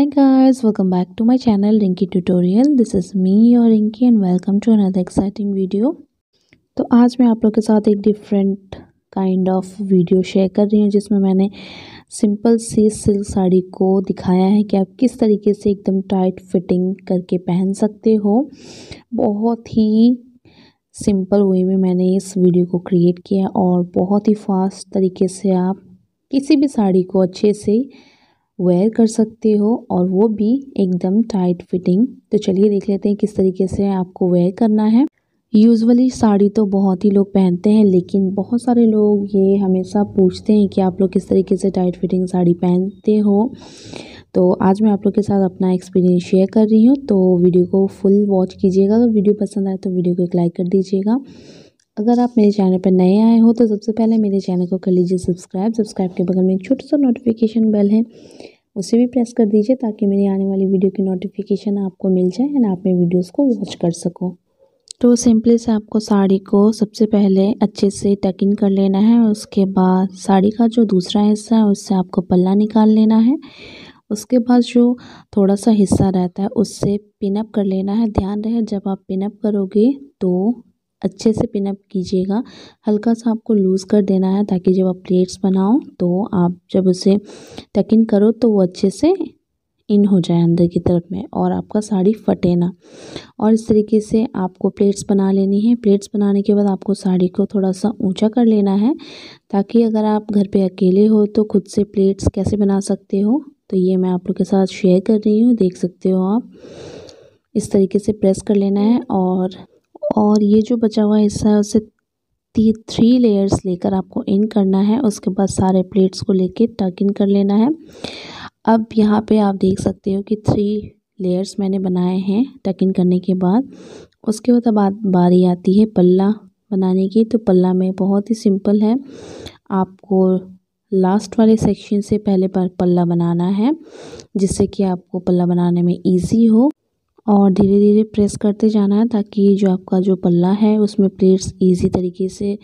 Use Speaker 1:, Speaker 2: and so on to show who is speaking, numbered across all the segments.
Speaker 1: hi guys welcome back to my channel rinki tutorial this is me your rinki and welcome to another exciting video तो आज मैं आप लोग के साथ एक different kind of video share कर रही हूँ जिसमें मैंने सिंपल सी सिल्क साड़ी को दिखाया है कि आप किस तरीके से एकदम टाइट फिटिंग करके पहन सकते हो बहुत ही सिंपल वे में मैंने इस वीडियो को क्रिएट किया और बहुत ही फास्ट तरीके से आप किसी भी साड़ी को अच्छे से वेयर कर सकते हो और वो भी एकदम टाइट फिटिंग तो चलिए देख लेते हैं किस तरीके से आपको वेयर करना है यूजुअली साड़ी तो बहुत ही लोग पहनते हैं लेकिन बहुत सारे लोग ये हमेशा पूछते हैं कि आप लोग किस तरीके से टाइट फिटिंग साड़ी पहनते हो तो आज मैं आप लोग के साथ अपना एक्सपीरियंस शेयर कर रही हूँ तो वीडियो को फुल वॉच कीजिएगा अगर वीडियो पसंद आए तो वीडियो को एक लाइक कर दीजिएगा अगर आप मेरे चैनल पर नए आए हो तो सबसे पहले मेरे चैनल को कर लीजिए सब्सक्राइब सब्सक्राइब के बगल में एक छोटा सा नोटिफिकेशन बेल है उसे भी प्रेस कर दीजिए ताकि मेरी आने वाली वीडियो की नोटिफिकेशन आपको मिल जाए एंड आप मेरी वीडियोस को वॉच कर सको तो सिंपली से आपको साड़ी को सबसे पहले अच्छे से टक इन कर लेना है उसके बाद साड़ी का जो दूसरा हिस्सा है उससे आपको पल्ला निकाल लेना है उसके बाद जो थोड़ा सा हिस्सा रहता है उससे पिनअप कर लेना है ध्यान रहे जब आप पिनअप करोगे तो अच्छे से पिनअप कीजिएगा हल्का सा आपको लूज़ कर देना है ताकि जब आप प्लेट्स बनाओ तो आप जब उसे टकिन करो तो वो अच्छे से इन हो जाए अंदर की तरफ में और आपका साड़ी फटे ना और इस तरीके से आपको प्लेट्स बना लेनी है प्लेट्स बनाने के बाद आपको साड़ी को थोड़ा सा ऊंचा कर लेना है ताकि अगर आप घर पे अकेले हो तो खुद से प्लेट्स कैसे बना सकते हो तो ये मैं आप लोग के साथ शेयर कर रही हूँ देख सकते हो आप इस तरीके से प्रेस कर लेना है और और ये जो बचा हुआ हिस्सा है उसे थ्री थ्री लेयर्स लेकर आपको इन करना है उसके बाद सारे प्लेट्स को लेके टक इन कर लेना है अब यहाँ पे आप देख सकते हो कि थ्री लेयर्स मैंने बनाए हैं टक इन करने के बाद उसके बाद अब बारी आती है पल्ला बनाने की तो पल्ला में बहुत ही सिंपल है आपको लास्ट वाले सेक्शन से पहले पर पल्ला बनाना है जिससे कि आपको पल्ला बनाने में ईजी हो और धीरे धीरे प्रेस करते जाना है ताकि जो आपका जो पल्ला है उसमें प्लेट्स इजी तरीके से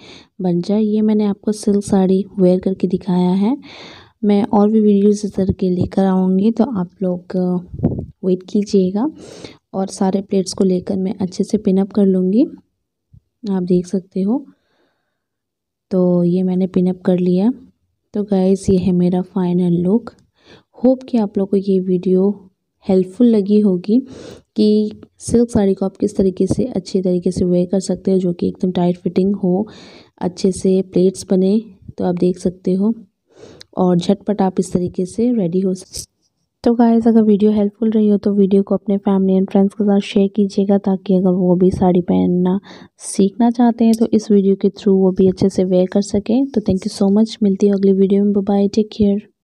Speaker 1: बन जाए ये मैंने आपको सिल्क साड़ी वेयर करके दिखाया है मैं और भी वीडियोस इस तरह के लेकर आऊँगी तो आप लोग वेट कीजिएगा और सारे प्लेट्स को लेकर मैं अच्छे से पिनअप कर लूँगी आप देख सकते हो तो ये मैंने पिनअप कर लिया तो गाइज़ ये है मेरा फाइनल लुक होप कि आप लोग को ये वीडियो हेल्पफुल लगी होगी कि सिल्क साड़ी को आप किस तरीके से अच्छे तरीके से वेयर कर सकते हो जो कि एकदम टाइट फिटिंग हो अच्छे से प्लेट्स बने तो आप देख सकते हो और झटपट आप इस तरीके से रेडी हो सकते तो गाइस अगर वीडियो हेल्पफुल रही हो तो वीडियो को अपने फैमिली एंड फ्रेंड्स के साथ शेयर कीजिएगा ताकि अगर वो भी साड़ी पहनना सीखना चाहते हैं तो इस वीडियो के थ्रू वो भी अच्छे से वेयर कर सकें तो थैंक यू सो मच मिलती है अगली वीडियो में बाय टेक केयर